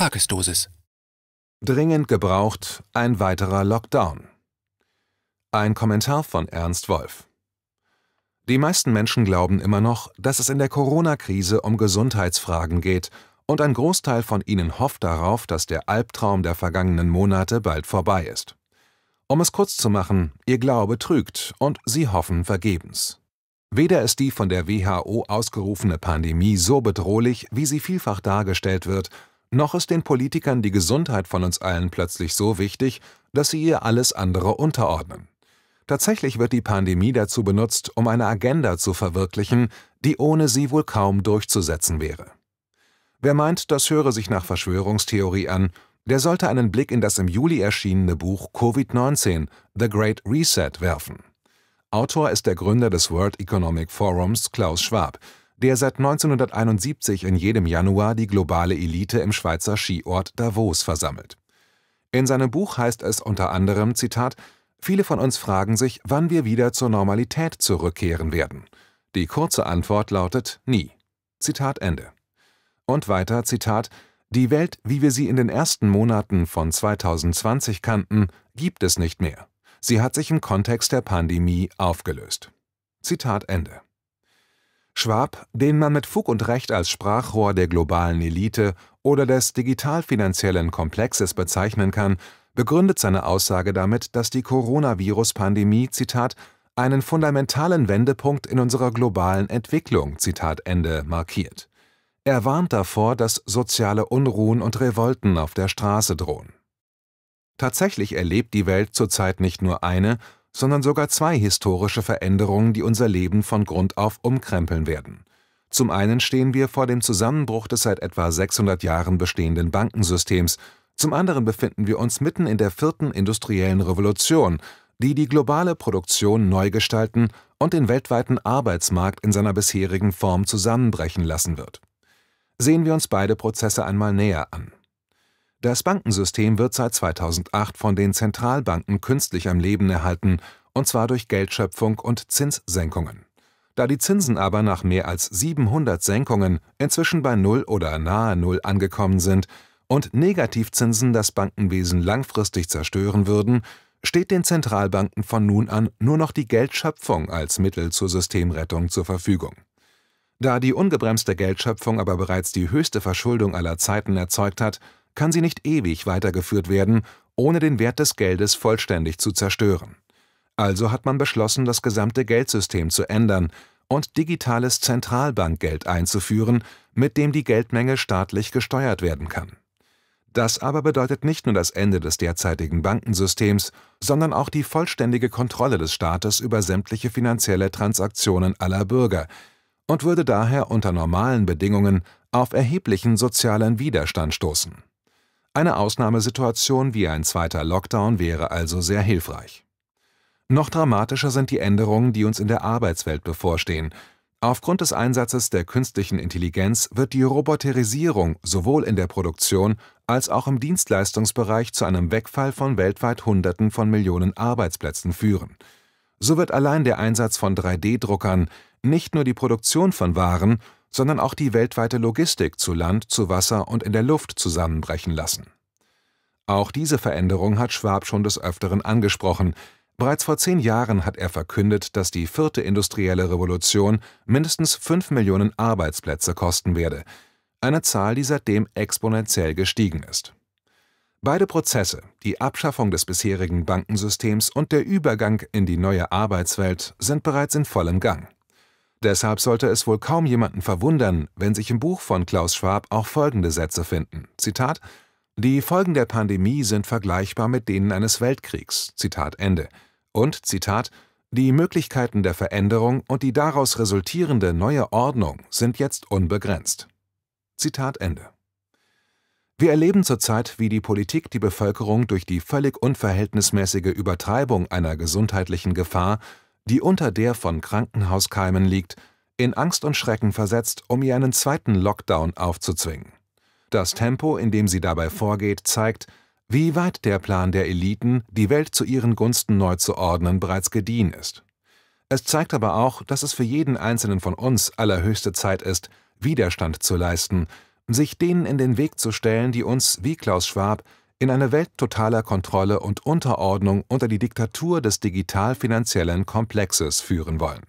Tagesdosis. Dringend gebraucht ein weiterer Lockdown. Ein Kommentar von Ernst Wolf. Die meisten Menschen glauben immer noch, dass es in der Corona-Krise um Gesundheitsfragen geht, und ein Großteil von ihnen hofft darauf, dass der Albtraum der vergangenen Monate bald vorbei ist. Um es kurz zu machen, ihr Glaube trügt und sie hoffen vergebens. Weder ist die von der WHO ausgerufene Pandemie so bedrohlich, wie sie vielfach dargestellt wird, noch ist den Politikern die Gesundheit von uns allen plötzlich so wichtig, dass sie ihr alles andere unterordnen. Tatsächlich wird die Pandemie dazu benutzt, um eine Agenda zu verwirklichen, die ohne sie wohl kaum durchzusetzen wäre. Wer meint, das höre sich nach Verschwörungstheorie an, der sollte einen Blick in das im Juli erschienene Buch Covid-19 The Great Reset werfen. Autor ist der Gründer des World Economic Forums Klaus Schwab, der seit 1971 in jedem Januar die globale Elite im Schweizer Skiort Davos versammelt. In seinem Buch heißt es unter anderem, Zitat, Viele von uns fragen sich, wann wir wieder zur Normalität zurückkehren werden. Die kurze Antwort lautet nie. Zitat Ende. Und weiter, Zitat, Die Welt, wie wir sie in den ersten Monaten von 2020 kannten, gibt es nicht mehr. Sie hat sich im Kontext der Pandemie aufgelöst. Zitat Ende. Schwab, den man mit Fug und Recht als Sprachrohr der globalen Elite oder des digital-finanziellen Komplexes bezeichnen kann, begründet seine Aussage damit, dass die Coronavirus-Pandemie, Zitat, einen fundamentalen Wendepunkt in unserer globalen Entwicklung, Zitat Ende, markiert. Er warnt davor, dass soziale Unruhen und Revolten auf der Straße drohen. Tatsächlich erlebt die Welt zurzeit nicht nur eine, sondern sogar zwei historische Veränderungen, die unser Leben von Grund auf umkrempeln werden. Zum einen stehen wir vor dem Zusammenbruch des seit etwa 600 Jahren bestehenden Bankensystems, zum anderen befinden wir uns mitten in der vierten industriellen Revolution, die die globale Produktion neu gestalten und den weltweiten Arbeitsmarkt in seiner bisherigen Form zusammenbrechen lassen wird. Sehen wir uns beide Prozesse einmal näher an. Das Bankensystem wird seit 2008 von den Zentralbanken künstlich am Leben erhalten, und zwar durch Geldschöpfung und Zinssenkungen. Da die Zinsen aber nach mehr als 700 Senkungen inzwischen bei Null oder nahe Null angekommen sind und Negativzinsen das Bankenwesen langfristig zerstören würden, steht den Zentralbanken von nun an nur noch die Geldschöpfung als Mittel zur Systemrettung zur Verfügung. Da die ungebremste Geldschöpfung aber bereits die höchste Verschuldung aller Zeiten erzeugt hat, kann sie nicht ewig weitergeführt werden, ohne den Wert des Geldes vollständig zu zerstören. Also hat man beschlossen, das gesamte Geldsystem zu ändern und digitales Zentralbankgeld einzuführen, mit dem die Geldmenge staatlich gesteuert werden kann. Das aber bedeutet nicht nur das Ende des derzeitigen Bankensystems, sondern auch die vollständige Kontrolle des Staates über sämtliche finanzielle Transaktionen aller Bürger und würde daher unter normalen Bedingungen auf erheblichen sozialen Widerstand stoßen. Eine Ausnahmesituation wie ein zweiter Lockdown wäre also sehr hilfreich. Noch dramatischer sind die Änderungen, die uns in der Arbeitswelt bevorstehen. Aufgrund des Einsatzes der künstlichen Intelligenz wird die Roboterisierung sowohl in der Produktion als auch im Dienstleistungsbereich zu einem Wegfall von weltweit Hunderten von Millionen Arbeitsplätzen führen. So wird allein der Einsatz von 3D-Druckern nicht nur die Produktion von Waren, sondern auch die weltweite Logistik zu Land, zu Wasser und in der Luft zusammenbrechen lassen. Auch diese Veränderung hat Schwab schon des Öfteren angesprochen. Bereits vor zehn Jahren hat er verkündet, dass die vierte industrielle Revolution mindestens fünf Millionen Arbeitsplätze kosten werde, eine Zahl, die seitdem exponentiell gestiegen ist. Beide Prozesse, die Abschaffung des bisherigen Bankensystems und der Übergang in die neue Arbeitswelt, sind bereits in vollem Gang. Deshalb sollte es wohl kaum jemanden verwundern, wenn sich im Buch von Klaus Schwab auch folgende Sätze finden. Zitat Die Folgen der Pandemie sind vergleichbar mit denen eines Weltkriegs. Zitat Ende. Und Zitat Die Möglichkeiten der Veränderung und die daraus resultierende neue Ordnung sind jetzt unbegrenzt. Zitat Ende. Wir erleben zurzeit, wie die Politik die Bevölkerung durch die völlig unverhältnismäßige Übertreibung einer gesundheitlichen Gefahr die unter der von Krankenhauskeimen liegt, in Angst und Schrecken versetzt, um ihr einen zweiten Lockdown aufzuzwingen. Das Tempo, in dem sie dabei vorgeht, zeigt, wie weit der Plan der Eliten, die Welt zu ihren Gunsten neu zu ordnen, bereits gediehen ist. Es zeigt aber auch, dass es für jeden einzelnen von uns allerhöchste Zeit ist, Widerstand zu leisten, sich denen in den Weg zu stellen, die uns, wie Klaus Schwab, in eine Welt totaler Kontrolle und Unterordnung unter die Diktatur des digital-finanziellen Komplexes führen wollen